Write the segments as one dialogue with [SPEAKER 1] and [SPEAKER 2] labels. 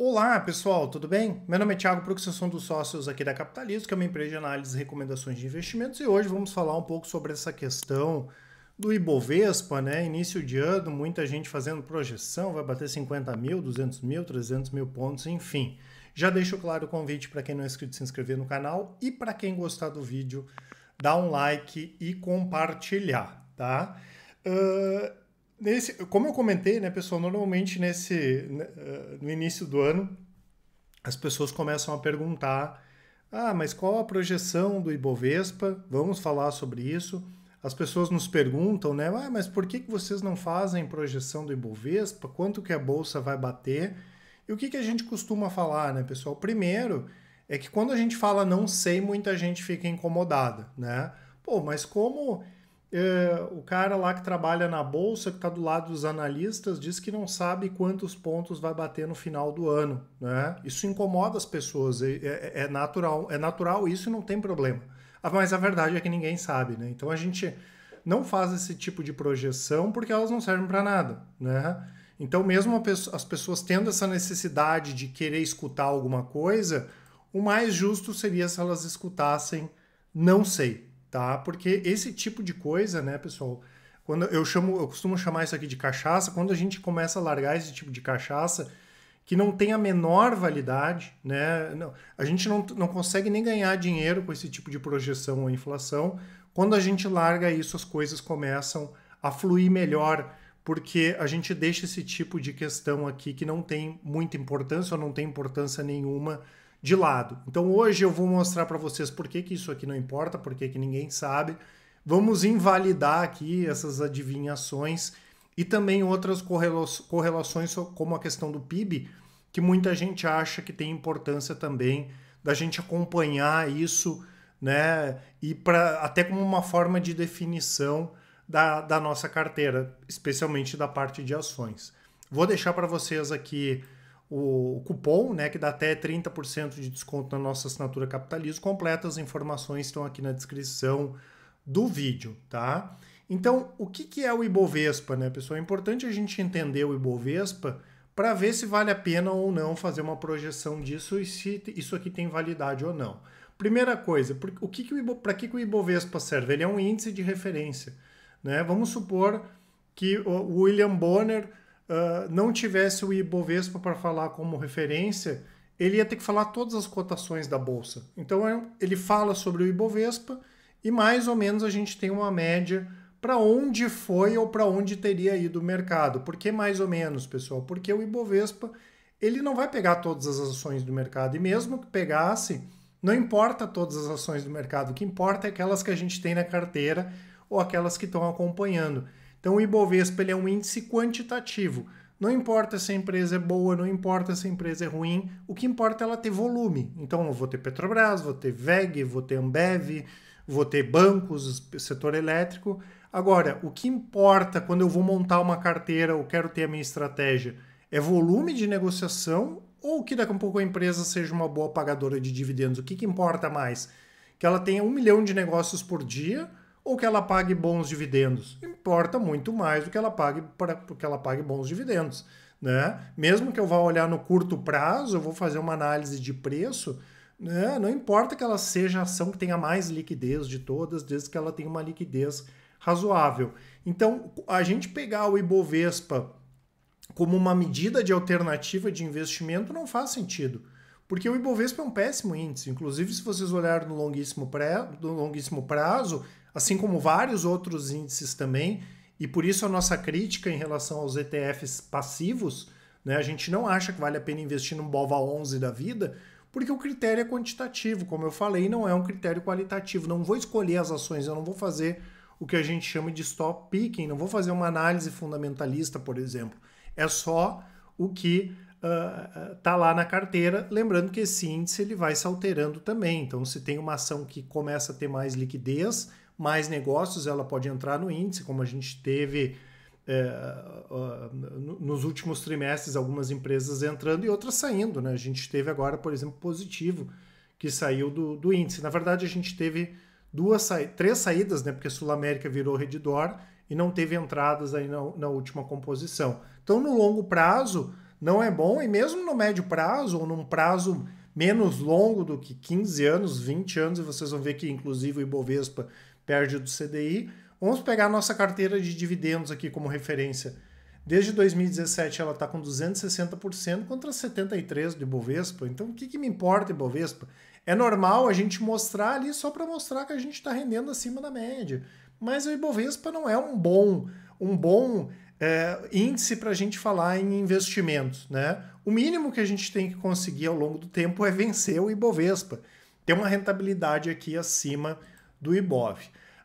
[SPEAKER 1] Olá, pessoal, tudo bem? Meu nome é Thiago Prux, eu sou um dos sócios aqui da Capitalismo, que é uma empresa de análise e recomendações de investimentos, e hoje vamos falar um pouco sobre essa questão do Ibovespa, né? Início de ano, muita gente fazendo projeção, vai bater 50 mil, 200 mil, 300 mil pontos, enfim. Já deixo claro o convite para quem não é inscrito se inscrever no canal e para quem gostar do vídeo, dar um like e compartilhar, tá? Uh, Nesse, como eu comentei, né, pessoal, normalmente nesse né, eh, no início do ano as pessoas começam a perguntar: "Ah, mas qual a projeção do Ibovespa? Vamos falar sobre isso". As pessoas nos perguntam, né? Ah, mas por que, que vocês não fazem projeção do Ibovespa? Quanto que a bolsa vai bater? E o que, que a gente costuma falar, né, pessoal? Primeiro, é que quando a gente fala não sei, muita gente fica incomodada, né? Pô, mas como é, o cara lá que trabalha na bolsa, que está do lado dos analistas, diz que não sabe quantos pontos vai bater no final do ano. Né? Isso incomoda as pessoas, é, é, é natural, é natural isso não tem problema. Ah, mas a verdade é que ninguém sabe, né? Então a gente não faz esse tipo de projeção porque elas não servem para nada, né? Então, mesmo pessoa, as pessoas tendo essa necessidade de querer escutar alguma coisa, o mais justo seria se elas escutassem, não sei, tá? Porque esse tipo de coisa, né, pessoal? Quando eu chamo, eu costumo chamar isso aqui de cachaça, quando a gente começa a largar esse tipo de cachaça que não tem a menor validade, né? Não, a gente não, não consegue nem ganhar dinheiro com esse tipo de projeção ou inflação. Quando a gente larga isso, as coisas começam a fluir melhor, porque a gente deixa esse tipo de questão aqui que não tem muita importância ou não tem importância nenhuma de lado. Então hoje eu vou mostrar para vocês por que, que isso aqui não importa, por que, que ninguém sabe. Vamos invalidar aqui essas adivinhações e também outras correlações, como a questão do PIB, que muita gente acha que tem importância também da gente acompanhar isso, né? E pra, até como uma forma de definição da, da nossa carteira, especialmente da parte de ações. Vou deixar para vocês aqui o cupom, né, que dá até 30% de desconto na nossa assinatura Capitalismo, completa as informações estão aqui na descrição do vídeo, tá? Então, o que, que é o Ibovespa, né, pessoal? É importante a gente entender o Ibovespa para ver se vale a pena ou não fazer uma projeção disso e se isso aqui tem validade ou não. Primeira coisa, o que que para que, que o Ibovespa serve? Ele é um índice de referência, né? Vamos supor que o William Bonner uh, não tivesse o Ibovespa para falar como referência, ele ia ter que falar todas as cotações da bolsa. Então é ele fala sobre o Ibovespa e mais ou menos a gente tem uma média para onde foi ou para onde teria ido o mercado. Por que mais ou menos, pessoal? Porque o Ibovespa ele não vai pegar todas as ações do mercado e mesmo que pegasse, não importa todas as ações do mercado, o que importa é aquelas que a gente tem na carteira ou aquelas que estão acompanhando. Então o Ibovespa ele é um índice quantitativo. Não importa se a empresa é boa, não importa se a empresa é ruim, o que importa é ela ter volume. Então eu vou ter Petrobras, vou ter VEG, vou ter Ambev, vou ter bancos, setor elétrico. Agora, o que importa quando eu vou montar uma carteira ou quero ter a minha estratégia é volume de negociação ou que daqui a pouco a empresa seja uma boa pagadora de dividendos? O que, que importa mais? Que ela tenha um milhão de negócios por dia ou que ela pague bons dividendos. Importa muito mais do que ela pague para que ela pague bons dividendos, né? Mesmo que eu vá olhar no curto prazo, eu vou fazer uma análise de preço, né? Não importa que ela seja a ação que tenha mais liquidez de todas, desde que ela tenha uma liquidez razoável. Então, a gente pegar o Ibovespa como uma medida de alternativa de investimento não faz sentido. Porque o Ibovespa é um péssimo índice. Inclusive, se vocês olharem no longuíssimo, pré, no longuíssimo prazo, assim como vários outros índices também, e por isso a nossa crítica em relação aos ETFs passivos, né? A gente não acha que vale a pena investir num Bova 11 da vida, porque o critério é quantitativo, como eu falei, não é um critério qualitativo. Não vou escolher as ações, eu não vou fazer o que a gente chama de stop picking, não vou fazer uma análise fundamentalista, por exemplo. É só o que uh, tá lá na carteira, lembrando que esse índice ele vai se alterando também. Então, se tem uma ação que começa a ter mais liquidez, mais negócios, ela pode entrar no índice, como a gente teve é, nos últimos trimestres algumas empresas entrando e outras saindo. Né? A gente teve agora, por exemplo, positivo, que saiu do, do índice. Na verdade, a gente teve duas três saídas, né? porque Sul América virou redidor e não teve entradas aí na, na última composição. Então, no longo prazo, não é bom, e mesmo no médio prazo, ou num prazo menos longo do que 15 anos, 20 anos, e vocês vão ver que, inclusive, o Ibovespa perde do CDI. Vamos pegar a nossa carteira de dividendos aqui como referência. Desde 2017 ela está com 260% contra 73% do Ibovespa. Então o que, que me importa Ibovespa? É normal a gente mostrar ali só para mostrar que a gente está rendendo acima da média. Mas o Ibovespa não é um bom, um bom é, índice para a gente falar em investimentos. Né? O mínimo que a gente tem que conseguir ao longo do tempo é vencer o Ibovespa. Ter uma rentabilidade aqui acima do Ibov.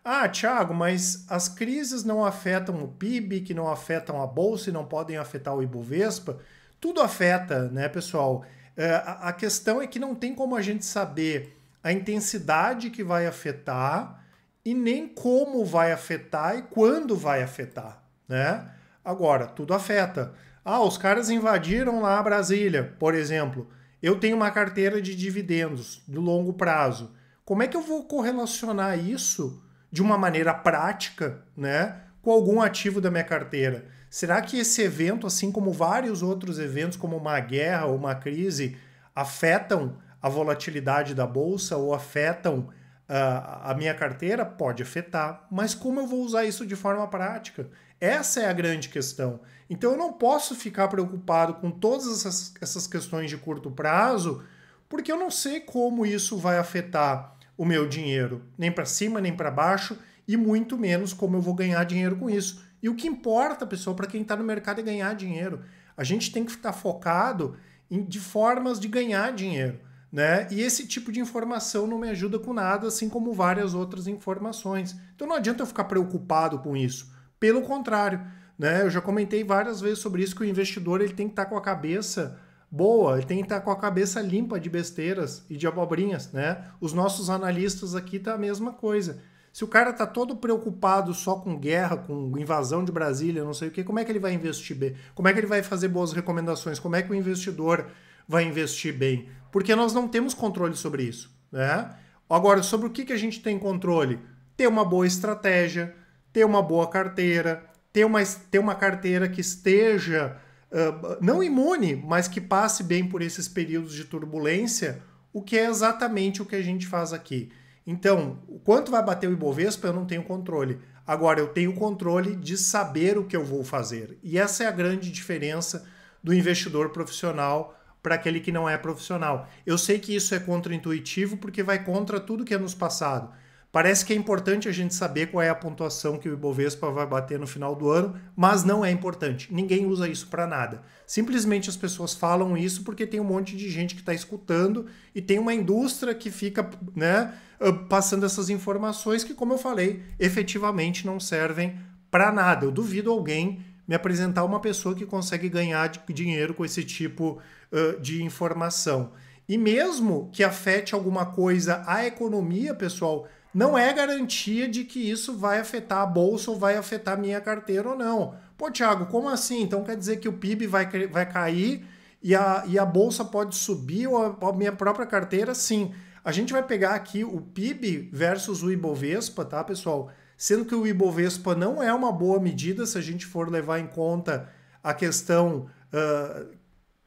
[SPEAKER 1] Ah, Thiago, mas as crises não afetam o PIB, que não afetam a bolsa e não podem afetar o Ibovespa. Tudo afeta, né, pessoal? É, a questão é que não tem como a gente saber a intensidade que vai afetar e nem como vai afetar e quando vai afetar, né? Agora, tudo afeta. Ah, os caras invadiram lá a Brasília, por exemplo. Eu tenho uma carteira de dividendos de longo prazo. Como é que eu vou correlacionar isso de uma maneira prática, né, com algum ativo da minha carteira. Será que esse evento, assim como vários outros eventos, como uma guerra ou uma crise, afetam a volatilidade da bolsa ou afetam uh, a minha carteira? Pode afetar, mas como eu vou usar isso de forma prática? Essa é a grande questão. Então eu não posso ficar preocupado com todas essas, essas questões de curto prazo, porque eu não sei como isso vai afetar o meu dinheiro nem para cima nem para baixo e muito menos como eu vou ganhar dinheiro com isso. E o que importa, pessoal, para quem está no mercado é ganhar dinheiro. A gente tem que estar tá focado em, de formas de ganhar dinheiro. Né? E esse tipo de informação não me ajuda com nada, assim como várias outras informações. Então não adianta eu ficar preocupado com isso. Pelo contrário, né? Eu já comentei várias vezes sobre isso que o investidor ele tem que estar tá com a cabeça boa, ele tem que estar com a cabeça limpa de besteiras e de abobrinhas, né? Os nossos analistas aqui tá a mesma coisa. Se o cara tá todo preocupado só com guerra, com invasão de Brasília, não sei o que, como é que ele vai investir bem? Como é que ele vai fazer boas recomendações? Como é que o investidor vai investir bem? Porque nós não temos controle sobre isso, né? Agora, sobre o que, que a gente tem controle? Ter uma boa estratégia, ter uma boa carteira, ter uma, ter uma carteira que esteja ah, não imune, mas que passe bem por esses períodos de turbulência, o que é exatamente o que a gente faz aqui. Então, quanto vai bater o Ibovespa, eu não tenho controle. Agora, eu tenho controle de saber o que eu vou fazer. E essa é a grande diferença do investidor profissional para aquele que não é profissional. Eu sei que isso é contraintuitivo porque vai contra tudo que é nos passado. Parece que é importante a gente saber qual é a pontuação que o Ibovespa vai bater no final do ano, mas não é importante. Ninguém usa isso para nada. Simplesmente as pessoas falam isso porque tem um monte de gente que está escutando e tem uma indústria que fica né, ah, passando essas informações que, como eu falei, efetivamente não servem para nada. Eu duvido alguém me apresentar uma pessoa que consegue ganhar dinheiro com esse tipo uh, de informação. E mesmo que afete alguma coisa à economia, pessoal, não é garantia de que isso vai afetar a bolsa ou vai afetar a minha carteira ou não. Pô, Thiago, como assim? Então quer dizer que o PIB vai, vai cair e a, e a bolsa pode subir ou a, a minha própria carteira? Sim. A gente vai pegar aqui o PIB versus o Ibovespa, tá, pessoal? Sendo que o Ibovespa não é uma boa medida se a gente for levar em conta a questão uh,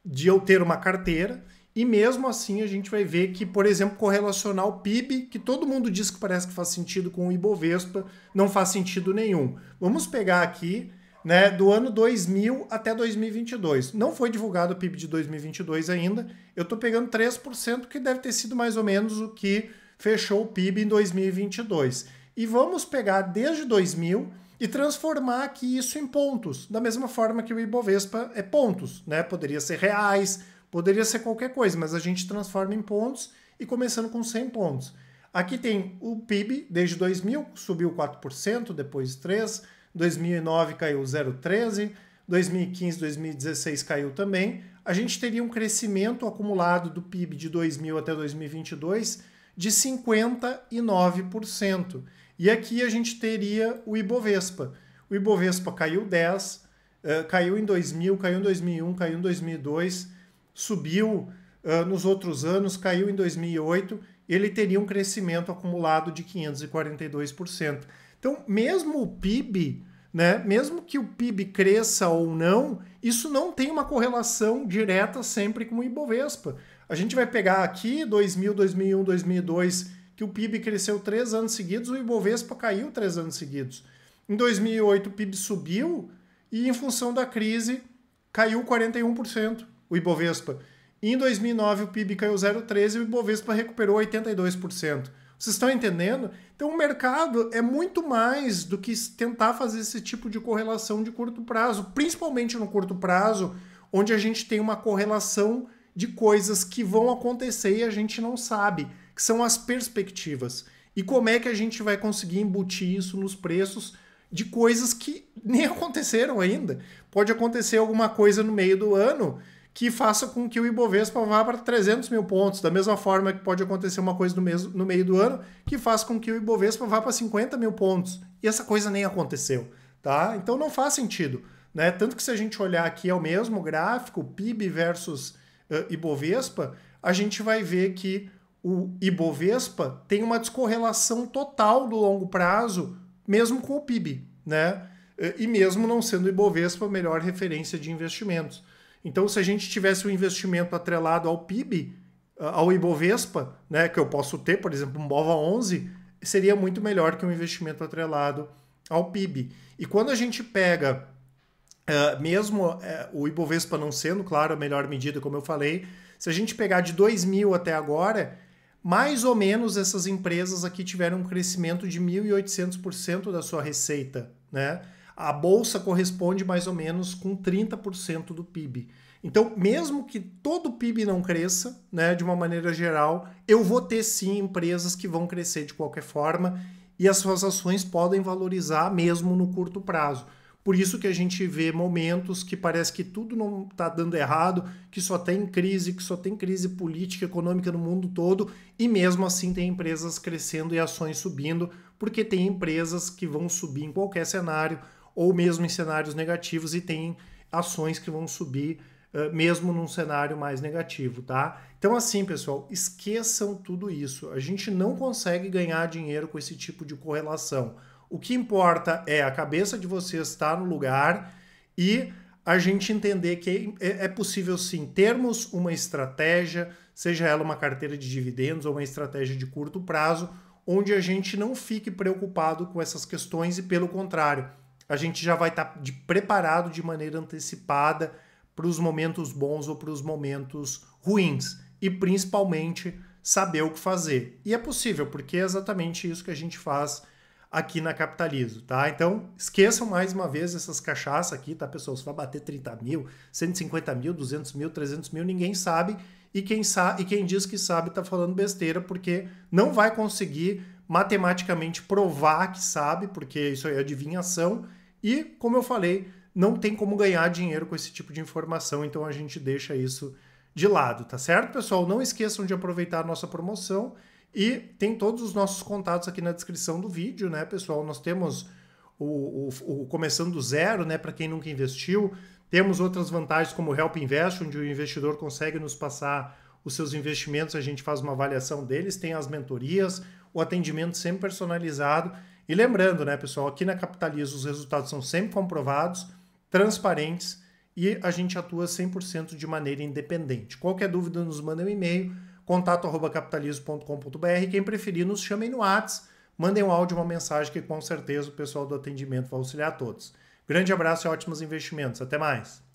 [SPEAKER 1] de eu ter uma carteira. E mesmo assim a gente vai ver que, por exemplo, correlacionar o PIB, que todo mundo diz que parece que faz sentido com o Ibovespa, não faz sentido nenhum. Vamos pegar aqui, né, do ano 2000 até 2022. Não foi divulgado o PIB de 2022 ainda. Eu estou pegando 3%, que deve ter sido mais ou menos o que fechou o PIB em 2022. E vamos pegar desde 2000 e transformar aqui isso em pontos, da mesma forma que o Ibovespa é pontos, né? Poderia ser reais, Poderia ser qualquer coisa, mas a gente transforma em pontos e começando com 100 pontos. Aqui tem o PIB desde 2000, subiu 4%, depois 3%, 2009 caiu 0,13%, 2015, 2016 caiu também. A gente teria um crescimento acumulado do PIB de 2000 até 2022 de 59%. E aqui a gente teria o Ibovespa. O Ibovespa caiu 10, eh, caiu em 2000, caiu em 2001, caiu em 2002, subiu uh, nos outros anos, caiu em 2008, ele teria um crescimento acumulado de 542%. Então, mesmo o PIB, né, mesmo que o PIB cresça ou não, isso não tem uma correlação direta sempre com o Ibovespa. A gente vai pegar aqui 2000, 2001, 2002, que o PIB cresceu três anos seguidos, o Ibovespa caiu três anos seguidos. Em 2008, o PIB subiu e, em função da crise, caiu 41% o Ibovespa. Em 2009, o PIB caiu 0,13 e o Ibovespa recuperou 82%. Vocês estão entendendo? Então, o mercado é muito mais do que tentar fazer esse tipo de correlação de curto prazo, principalmente no curto prazo, onde a gente tem uma correlação de coisas que vão acontecer e a gente não sabe, que são as perspectivas. E como é que a gente vai conseguir embutir isso nos preços de coisas que nem aconteceram ainda? Pode acontecer alguma coisa no meio do ano que faça com que o Ibovespa vá para 300 mil pontos, da mesma forma que pode acontecer uma coisa no, no meio do ano, que faça com que o Ibovespa vá para 50 mil pontos. E essa coisa nem aconteceu, tá? Então não faz sentido. Né? Tanto que se a gente olhar aqui ao mesmo gráfico, PIB versus uh, Ibovespa, a gente vai ver que o Ibovespa tem uma descorrelação total do longo prazo, mesmo com o PIB, né? E mesmo não sendo o Ibovespa a melhor referência de investimentos. Então, se a gente tivesse um investimento atrelado ao PIB, ao Ibovespa, né, que eu posso ter, por exemplo, um BOVA 11, seria muito melhor que um investimento atrelado ao PIB. E quando a gente pega, uh, mesmo uh, o Ibovespa não sendo, claro, a melhor medida, como eu falei, se a gente pegar de 2000 até agora, mais ou menos essas empresas aqui tiveram um crescimento de 1.800% da sua receita, né? A bolsa corresponde mais ou menos com 30% do PIB. Então, mesmo que todo o PIB não cresça, né, de uma maneira geral, eu vou ter sim empresas que vão crescer de qualquer forma e as suas ações podem valorizar mesmo no curto prazo. Por isso que a gente vê momentos que parece que tudo não está dando errado, que só tem crise, que só tem crise política, econômica no mundo todo, e mesmo assim tem empresas crescendo e ações subindo, porque tem empresas que vão subir em qualquer cenário, ou mesmo em cenários negativos e tem ações que vão subir uh, mesmo num cenário mais negativo, tá? Então assim, pessoal, esqueçam tudo isso. A gente não consegue ganhar dinheiro com esse tipo de correlação. O que importa é a cabeça de vocês estar tá no lugar e a gente entender que é, é, é possível sim termos uma estratégia, seja ela uma carteira de dividendos ou uma estratégia de curto prazo, onde a gente não fique preocupado com essas questões e, pelo contrário, a gente já vai estar tá preparado de maneira antecipada para os momentos bons ou para os momentos ruins. E principalmente saber o que fazer. E é possível, porque é exatamente isso que a gente faz aqui na capitalismo tá? Então, esqueçam mais uma vez essas cachaças aqui, tá, pessoal? Se vai bater 30 mil, 150 mil, 200 mil, 300 mil, ninguém sabe. E quem, sabe, e quem diz que sabe tá falando besteira, porque não vai conseguir matematicamente provar que sabe, porque isso é adivinhação, e, como eu falei, não tem como ganhar dinheiro com esse tipo de informação, então a gente deixa isso de lado, tá certo, pessoal? Não esqueçam de aproveitar a nossa promoção e tem todos os nossos contatos aqui na descrição do vídeo, né, pessoal? Nós temos o, o, o começando do zero, né, para quem nunca investiu, temos outras vantagens como o Help Invest, onde o investidor consegue nos passar os seus investimentos, a gente faz uma avaliação deles, tem as mentorias, o atendimento sempre personalizado. E lembrando, né, pessoal, aqui na Capitaliza os resultados são sempre comprovados, transparentes e a gente atua 100% de maneira independente. Qualquer dúvida, nos manda um e-mail, contato.capitalizo.com.br. Quem preferir, nos chamem no WhatsApp, mandem um áudio, uma mensagem, que com certeza o pessoal do atendimento vai auxiliar a todos. Grande abraço e ótimos investimentos. Até mais!